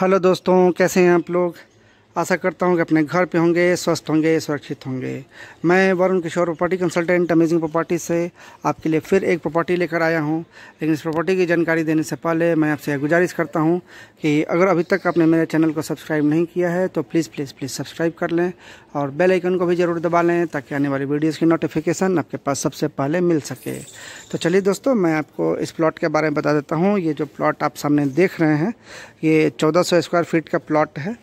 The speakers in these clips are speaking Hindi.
हेलो दोस्तों कैसे हैं आप लोग आशा करता हूँ कि अपने घर पे होंगे स्वस्थ होंगे सुरक्षित होंगे मैं Varun Kishore property consultant amazing property से आपके लिए फिर एक प्रॉपर्टी लेकर आया हूँ लेकिन इस प्रॉपर्टी की जानकारी देने से पहले मैं आपसे गुजारिश करता हूँ कि अगर अभी तक आपने मेरे चैनल को सब्सक्राइब नहीं किया है तो प्लीज़ प्लीज़ प्लीज़ सब्सक्राइब कर लें और बेलाइकन को भी ज़रूर दबा लें ताकि आने वाली वीडियोज़ की नोटिफिकेशन आपके पास सबसे पहले मिल सके तो चलिए दोस्तों मैं आपको इस प्लॉट के बारे में बता देता हूँ ये जो प्लॉट आप सामने देख रहे हैं ये चौदह स्क्वायर फीट का प्लॉट है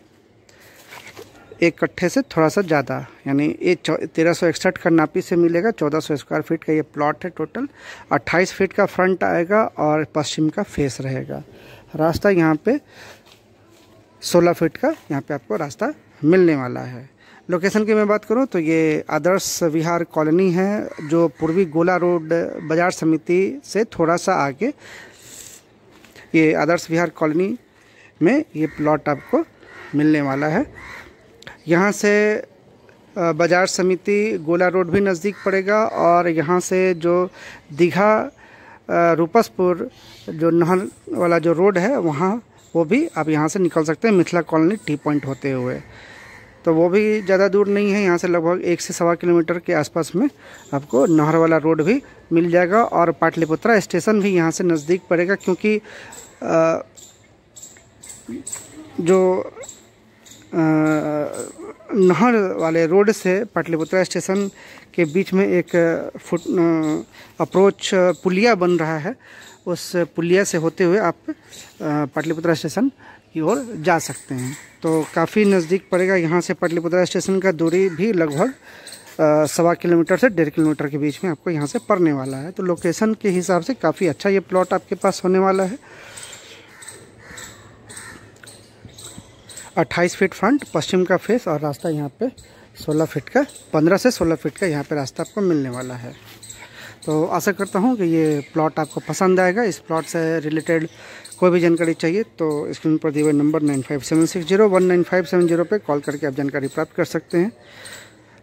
एक कट्ठे से थोड़ा सा ज़्यादा यानी ये तेरह सौ इकसठ का नापी से मिलेगा चौदह सौ स्क्वायर फीट का ये प्लॉट है टोटल अट्ठाईस फीट का फ्रंट आएगा और पश्चिम का फेस रहेगा रास्ता यहाँ पे सोलह फीट का यहाँ पे आपको रास्ता मिलने वाला है लोकेशन की मैं बात करूँ तो ये आदर्श विहार कॉलोनी है जो पूर्वी गोला रोड बाजार समिति से थोड़ा सा आगे ये आदर्श विहार कॉलोनी में ये प्लॉट आपको मिलने वाला है यहाँ से बाजार समिति गोला रोड भी नज़दीक पड़ेगा और यहाँ से जो दीघा रूपसपुर जो नहर वाला जो रोड है वहाँ वो भी आप यहाँ से निकल सकते हैं मिथिला कॉलोनी टी पॉइंट होते हुए तो वो भी ज़्यादा दूर नहीं है यहाँ से लगभग एक से सवा किलोमीटर के आसपास में आपको नहर वाला रोड भी मिल जाएगा और पाटलिपुत्रा स्टेशन भी यहाँ से नज़दीक पड़ेगा क्योंकि आ, जो आ, नहर वाले रोड से पाटलिपुत्रा स्टेशन के बीच में एक फुट अप्रोच पुलिया बन रहा है उस पुलिया से होते हुए आप पाटलिपुत्रा स्टेशन की ओर जा सकते हैं तो काफ़ी नज़दीक पड़ेगा यहाँ से पाटलिपुत्रा स्टेशन का दूरी भी लगभग सवा किलोमीटर से डेढ़ किलोमीटर के बीच में आपको यहाँ से पड़ने वाला है तो लोकेशन के हिसाब से काफ़ी अच्छा ये प्लॉट आपके पास होने वाला है 28 फीट फ्रंट पश्चिम का फेस और रास्ता यहाँ पे 16 फीट का 15 से 16 फीट का यहाँ पे रास्ता आपको मिलने वाला है तो आशा करता हूँ कि ये प्लॉट आपको पसंद आएगा इस प्लॉट से रिलेटेड कोई भी जानकारी चाहिए तो स्क्रीन पर दिए हुए number nine five seven six zero one nine five seven zero पर कॉल करके आप जानकारी प्राप्त कर सकते हैं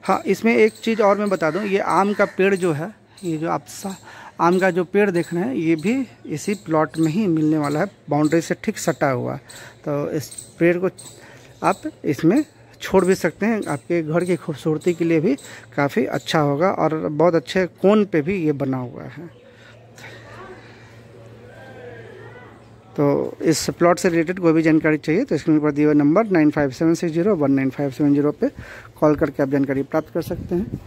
हाँ इसमें एक चीज़ और मैं बता दूँ ये आम का पेड़ जो है ये जो आप आम का जो पेड़ देख रहे हैं ये भी इसी प्लॉट में ही मिलने वाला है बाउंड्री से ठीक सटा हुआ तो इस पेड़ को आप इसमें छोड़ भी सकते हैं आपके घर की खूबसूरती के लिए भी काफ़ी अच्छा होगा और बहुत अच्छे कोन पे भी ये बना हुआ है तो इस प्लॉट से रिलेटेड कोई भी जानकारी चाहिए तो स्क्रीन पर दिए number nine five seven six zero one nine five seven zero पर कॉल करके आप जानकारी प्राप्त कर सकते हैं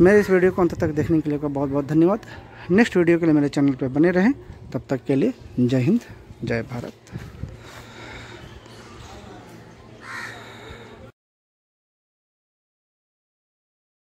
मेरे इस वीडियो को अंत तक देखने के लिए आपका बहुत बहुत धन्यवाद नेक्स्ट वीडियो के लिए मेरे चैनल पर बने रहें तब तक के लिए जय हिंद जय भारत